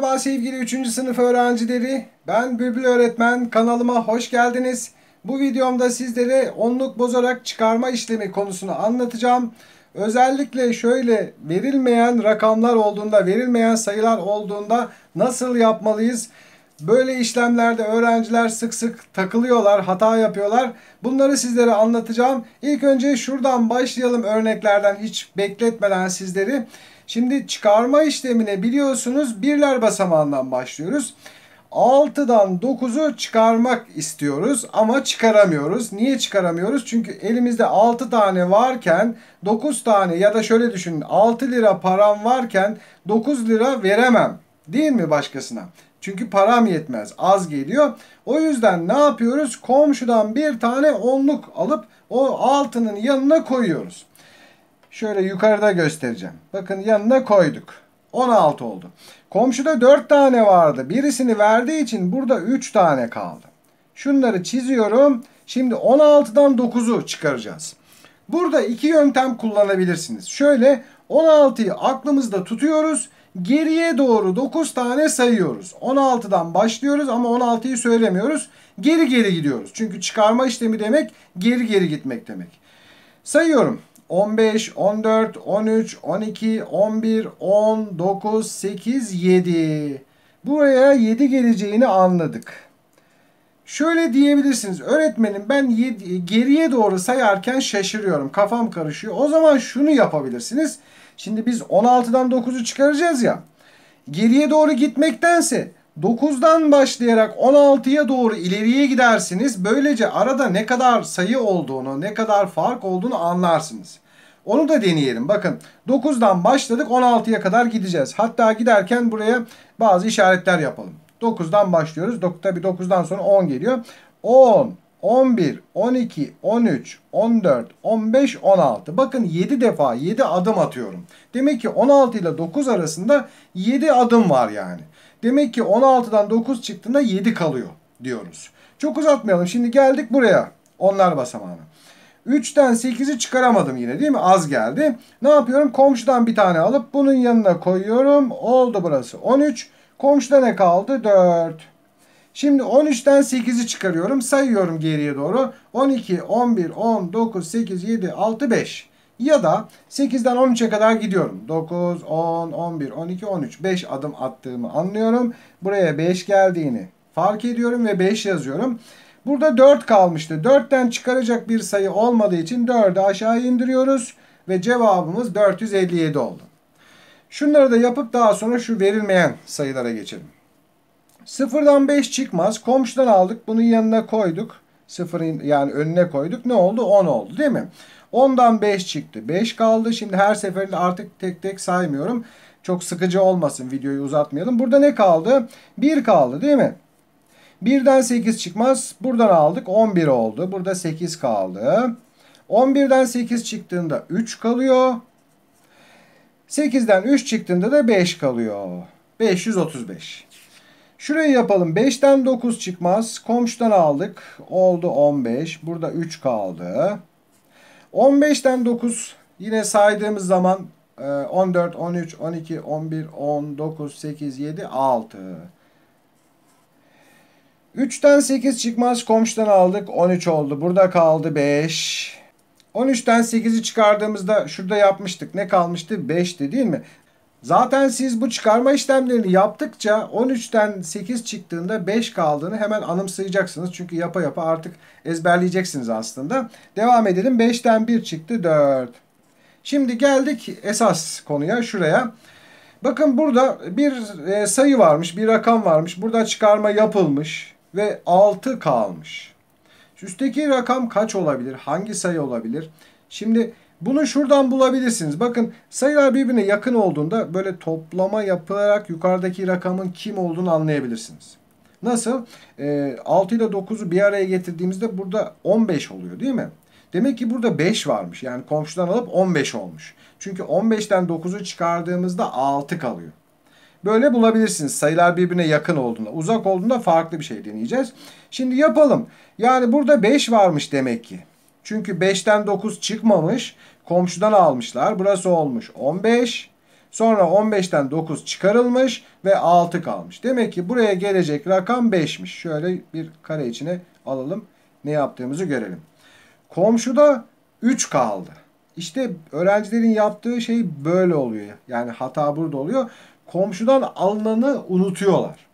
Merhaba sevgili 3. sınıf öğrencileri. Ben Bülbül Öğretmen. Kanalıma hoş geldiniz. Bu videomda sizlere onluk bozarak çıkarma işlemi konusunu anlatacağım. Özellikle şöyle verilmeyen rakamlar olduğunda, verilmeyen sayılar olduğunda nasıl yapmalıyız? Böyle işlemlerde öğrenciler sık sık takılıyorlar, hata yapıyorlar. Bunları sizlere anlatacağım. İlk önce şuradan başlayalım örneklerden hiç bekletmeden sizleri. Şimdi çıkarma işlemine biliyorsunuz birler basamağından başlıyoruz. 6'dan 9'u çıkarmak istiyoruz ama çıkaramıyoruz. Niye çıkaramıyoruz? Çünkü elimizde 6 tane varken 9 tane ya da şöyle düşünün 6 lira param varken 9 lira veremem. Değil mi başkasına? Çünkü param yetmez. Az geliyor. O yüzden ne yapıyoruz? Komşudan bir tane onluk alıp o altının yanına koyuyoruz. Şöyle yukarıda göstereceğim. Bakın yanına koyduk. 16 oldu. Komşuda 4 tane vardı. Birisini verdiği için burada 3 tane kaldı. Şunları çiziyorum. Şimdi 16'dan 9'u çıkaracağız. Burada iki yöntem kullanabilirsiniz. Şöyle 16'yı aklımızda tutuyoruz. Geriye doğru 9 tane sayıyoruz. 16'dan başlıyoruz ama 16'yı söylemiyoruz. Geri geri gidiyoruz. Çünkü çıkarma işlemi demek geri geri gitmek demek. Sayıyorum. 15, 14, 13, 12, 11, 10, 9, 8, 7. Buraya 7 geleceğini anladık. Şöyle diyebilirsiniz. Öğretmenim ben yedi, geriye doğru sayarken şaşırıyorum. Kafam karışıyor. O zaman şunu yapabilirsiniz. Şimdi biz 16'dan 9'u çıkaracağız ya. Geriye doğru gitmektense 9'dan başlayarak 16'ya doğru ileriye gidersiniz. Böylece arada ne kadar sayı olduğunu, ne kadar fark olduğunu anlarsınız. Onu da deneyelim. Bakın 9'dan başladık 16'ya kadar gideceğiz. Hatta giderken buraya bazı işaretler yapalım. 9'dan başlıyoruz. Tabii 9'dan sonra 10 geliyor. 10, 11, 12, 13, 14, 15, 16. Bakın 7 defa 7 adım atıyorum. Demek ki 16 ile 9 arasında 7 adım var yani. Demek ki 16'dan 9 çıktığında 7 kalıyor diyoruz. Çok uzatmayalım. Şimdi geldik buraya. Onlar basamağına. 3'ten 8'i çıkaramadım yine değil mi? Az geldi. Ne yapıyorum? Komşudan bir tane alıp bunun yanına koyuyorum. Oldu burası. 13. Komşuda ne kaldı? 4. Şimdi 13'ten 8'i çıkarıyorum. Sayıyorum geriye doğru. 12, 11, 10, 9, 8, 7, 6, 5. Ya da 8'den 13'e kadar gidiyorum. 9, 10, 11, 12, 13. 5 adım attığımı anlıyorum. Buraya 5 geldiğini fark ediyorum ve 5 yazıyorum. Burada 4 kalmıştı. 4'ten çıkaracak bir sayı olmadığı için 4'ü aşağı indiriyoruz. Ve cevabımız 457 oldu. Şunları da yapıp daha sonra şu verilmeyen sayılara geçelim. Sıfırdan 5 çıkmaz. Komşudan aldık. Bunu yanına koyduk. Sıfırın yani önüne koyduk. Ne oldu? 10 oldu değil mi? 10'dan 5 çıktı. 5 kaldı. Şimdi her seferinde artık tek tek saymıyorum. Çok sıkıcı olmasın videoyu uzatmayalım. Burada ne kaldı? 1 kaldı değil mi? 1'den 8 çıkmaz. Buradan aldık 11 oldu. Burada 8 kaldı. 11'den 8 çıktığında 3 kalıyor. 8'den 3 çıktığında da 5 kalıyor. 535. Şurayı yapalım. 5'ten 9 çıkmaz. Komşudan aldık. Oldu 15. Burada 3 kaldı. 15'ten 9 yine saydığımız zaman 14, 13, 12, 11, 19, 8, 7, 6. 3'ten 8 çıkmaz komşudan aldık 13 oldu. Burada kaldı 5. 13'ten 8'i çıkardığımızda şurada yapmıştık. Ne kalmıştı? 5'ti değil mi? Zaten siz bu çıkarma işlemlerini yaptıkça 13'ten 8 çıktığında 5 kaldığını hemen anımsayacaksınız. Çünkü yapa yapa artık ezberleyeceksiniz aslında. Devam edelim. 5'ten 1 çıktı 4. Şimdi geldik esas konuya şuraya. Bakın burada bir e, sayı varmış, bir rakam varmış. Burada çıkarma yapılmış ve 6 kalmış. Üstteki rakam kaç olabilir? Hangi sayı olabilir? Şimdi bunu şuradan bulabilirsiniz. Bakın sayılar birbirine yakın olduğunda böyle toplama yapılarak yukarıdaki rakamın kim olduğunu anlayabilirsiniz. Nasıl? E, ee, 6 ile 9'u bir araya getirdiğimizde burada 15 oluyor değil mi? Demek ki burada 5 varmış. Yani komşudan alıp 15 olmuş. Çünkü 15'ten 9'u çıkardığımızda 6 kalıyor. Böyle bulabilirsiniz sayılar birbirine yakın olduğunda. Uzak olduğunda farklı bir şey deneyeceğiz. Şimdi yapalım. Yani burada 5 varmış demek ki. Çünkü 5'ten 9 çıkmamış. Komşudan almışlar. Burası olmuş 15. Sonra 15'ten 9 çıkarılmış ve 6 kalmış. Demek ki buraya gelecek rakam 5'miş. Şöyle bir kare içine alalım. Ne yaptığımızı görelim. Komşuda 3 kaldı. İşte öğrencilerin yaptığı şey böyle oluyor. Yani hata burada oluyor. Komşudan alınanı unutuyorlar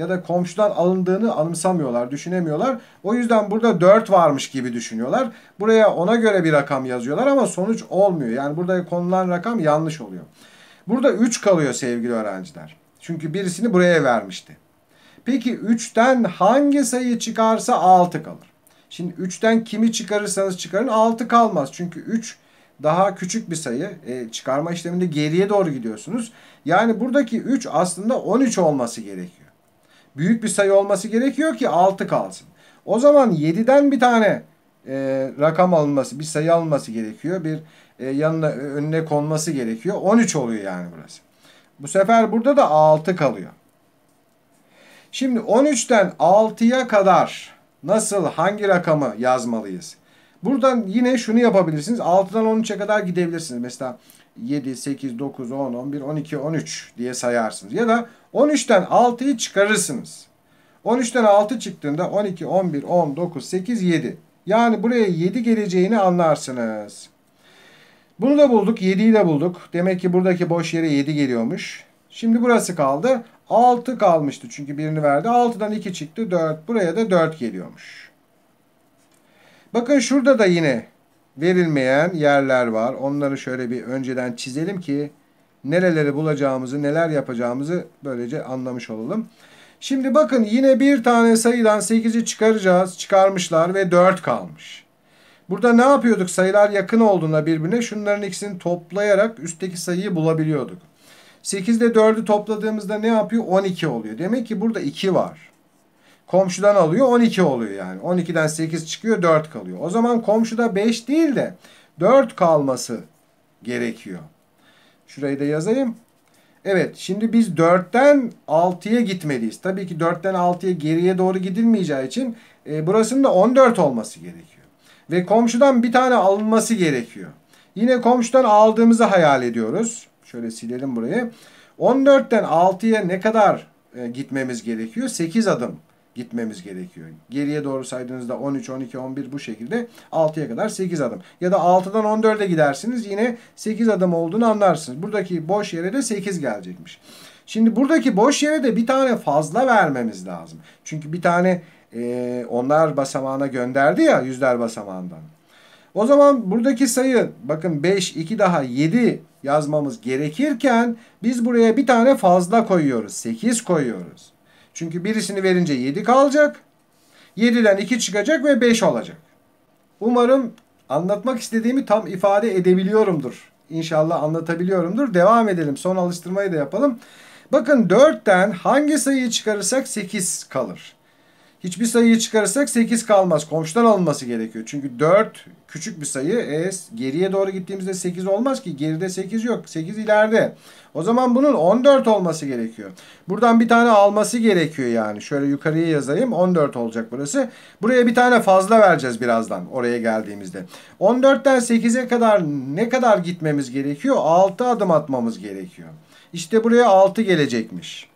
ya da komşudan alındığını anımsamıyorlar, düşünemiyorlar. O yüzden burada 4 varmış gibi düşünüyorlar. Buraya ona göre bir rakam yazıyorlar ama sonuç olmuyor. Yani burada konulan rakam yanlış oluyor. Burada 3 kalıyor sevgili öğrenciler. Çünkü birisini buraya vermişti. Peki 3'ten hangi sayı çıkarsa 6 kalır. Şimdi 3'ten kimi çıkarırsanız çıkarın 6 kalmaz. Çünkü 3 daha küçük bir sayı. E, çıkarma işleminde geriye doğru gidiyorsunuz. Yani buradaki 3 aslında 13 olması gerekiyor büyük bir sayı olması gerekiyor ki 6 kalsın. O zaman 7'den bir tane e, rakam alınması, bir sayı alınması gerekiyor. Bir e, yanına e, önüne konması gerekiyor. 13 oluyor yani burası. Bu sefer burada da 6 kalıyor. Şimdi 13'ten 6'ya kadar nasıl hangi rakamı yazmalıyız? Buradan yine şunu yapabilirsiniz. 6'dan 13'e kadar gidebilirsiniz. Mesela 7, 8, 9, 10, 11, 12, 13 diye sayarsınız. Ya da 13'ten 6'yı çıkarırsınız. 13'ten 6 çıktığında 12, 11, 10, 9, 8, 7. Yani buraya 7 geleceğini anlarsınız. Bunu da bulduk. 7'yi de bulduk. Demek ki buradaki boş yere 7 geliyormuş. Şimdi burası kaldı. 6 kalmıştı çünkü birini verdi. 6'dan 2 çıktı. 4. Buraya da 4 geliyormuş. Bakın şurada da yine verilmeyen yerler var. Onları şöyle bir önceden çizelim ki nereleri bulacağımızı, neler yapacağımızı böylece anlamış olalım. Şimdi bakın yine bir tane sayıdan 8'i çıkaracağız. Çıkarmışlar ve 4 kalmış. Burada ne yapıyorduk? Sayılar yakın olduğunda birbirine şunların ikisini toplayarak üstteki sayıyı bulabiliyorduk. 8 ile 4'ü topladığımızda ne yapıyor? 12 oluyor. Demek ki burada 2 var. Komşudan alıyor 12 oluyor yani. 12'den 8 çıkıyor 4 kalıyor. O zaman komşuda 5 değil de 4 kalması gerekiyor. Şurayı da yazayım. Evet şimdi biz 4'ten 6'ya gitmeliyiz. Tabii ki 4'ten 6'ya geriye doğru gidilmeyeceği için e, burasının da 14 olması gerekiyor. Ve komşudan bir tane alınması gerekiyor. Yine komşudan aldığımızı hayal ediyoruz. Şöyle silelim burayı. 14'ten 6'ya ne kadar e, gitmemiz gerekiyor? 8 adım gitmemiz gerekiyor. Geriye doğru saydığınızda 13, 12, 11 bu şekilde 6'ya kadar 8 adım. Ya da 6'dan 14'e gidersiniz yine 8 adım olduğunu anlarsınız. Buradaki boş yere de 8 gelecekmiş. Şimdi buradaki boş yere de bir tane fazla vermemiz lazım. Çünkü bir tane e, onlar basamağına gönderdi ya yüzler basamağından. O zaman buradaki sayı bakın 5, 2 daha 7 yazmamız gerekirken biz buraya bir tane fazla koyuyoruz. 8 koyuyoruz. Çünkü birisini verince 7 kalacak. 7'den 2 çıkacak ve 5 olacak. Umarım anlatmak istediğimi tam ifade edebiliyorumdur. İnşallah anlatabiliyorumdur. Devam edelim. Son alıştırmayı da yapalım. Bakın 4'ten hangi sayıyı çıkarırsak 8 kalır. Hiçbir sayıyı çıkarırsak 8 kalmaz. Komşudan alınması gerekiyor. Çünkü 4 küçük bir sayı. E, geriye doğru gittiğimizde 8 olmaz ki. Geride 8 yok. 8 ileride. O zaman bunun 14 olması gerekiyor. Buradan bir tane alması gerekiyor yani. Şöyle yukarıya yazayım. 14 olacak burası. Buraya bir tane fazla vereceğiz birazdan. Oraya geldiğimizde. 14'ten 8'e kadar ne kadar gitmemiz gerekiyor? 6 adım atmamız gerekiyor. İşte buraya 6 gelecekmiş.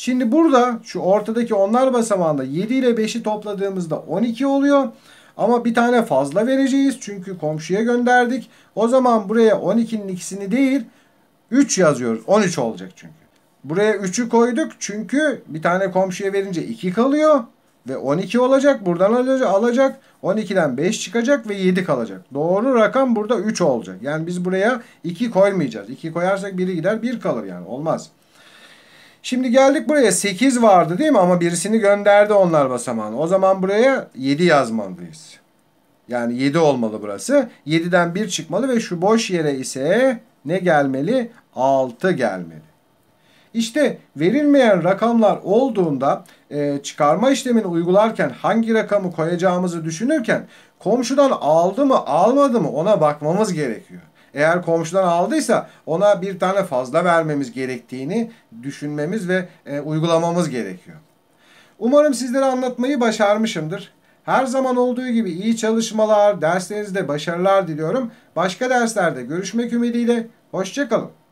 Şimdi burada şu ortadaki onlar basamağında 7 ile 5'i topladığımızda 12 oluyor. Ama bir tane fazla vereceğiz çünkü komşuya gönderdik. O zaman buraya 12'nin ikisini değil 3 yazıyoruz. 13 olacak çünkü. Buraya 3'ü koyduk çünkü bir tane komşuya verince 2 kalıyor. Ve 12 olacak. Buradan alacak. 12'den 5 çıkacak ve 7 kalacak. Doğru rakam burada 3 olacak. Yani biz buraya 2 koymayacağız. 2 koyarsak biri gider 1 kalır yani. Olmaz. Şimdi geldik buraya 8 vardı değil mi? Ama birisini gönderdi onlar basamağına. O zaman buraya 7 yazmalıyız. Yani 7 olmalı burası. 7'den 1 çıkmalı ve şu boş yere ise ne gelmeli? 6 gelmeli. İşte verilmeyen rakamlar olduğunda e, çıkarma işlemini uygularken hangi rakamı koyacağımızı düşünürken komşudan aldı mı almadı mı ona bakmamız gerekiyor eğer komşudan aldıysa ona bir tane fazla vermemiz gerektiğini düşünmemiz ve e, uygulamamız gerekiyor. Umarım sizlere anlatmayı başarmışımdır. Her zaman olduğu gibi iyi çalışmalar, derslerinizde başarılar diliyorum. Başka derslerde görüşmek ümidiyle, hoşçakalın.